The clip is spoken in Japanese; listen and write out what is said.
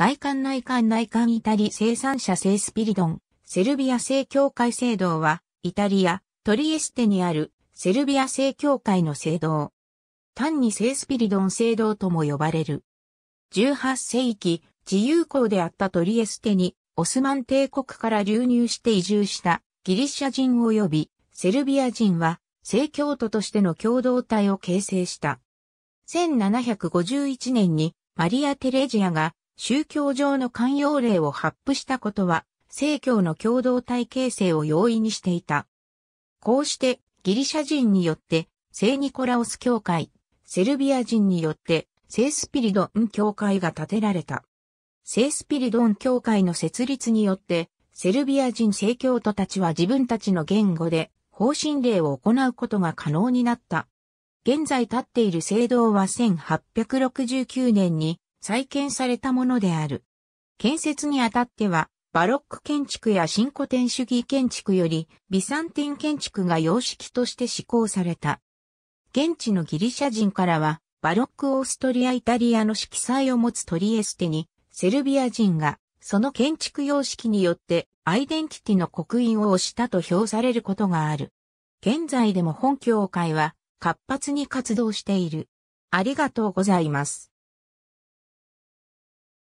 外観内観内観イタリ生産者製スピリドン、セルビア正教会聖堂は、イタリア、トリエステにある、セルビア正教会の聖堂。単に聖スピリドン聖堂とも呼ばれる。18世紀、自由港であったトリエステに、オスマン帝国から流入して移住したギリシャ人及びセルビア人は、正教徒としての共同体を形成した。1751年にマリア・テレジアが宗教上の寛容令を発布したことは、正教の共同体形成を容易にしていた。こうして、ギリシャ人によって、聖ニコラオス教会、セルビア人によって、聖スピリドン教会が建てられた。聖スピリドン教会の設立によって、セルビア人聖教徒たちは自分たちの言語で方針令を行うことが可能になった。現在立っている聖堂は1869年に再建されたものである。建設にあたっては、バロック建築や新古典主義建築より、ビサンティン建築が様式として施行された。現地のギリシャ人からは、バロックオーストリアイタリアの色彩を持つトリエステに、セルビア人が、その建築様式によって、アイデンティティの刻印を押したと評されることがある。現在でも本教会は、活発に活動している。ありがとうございます。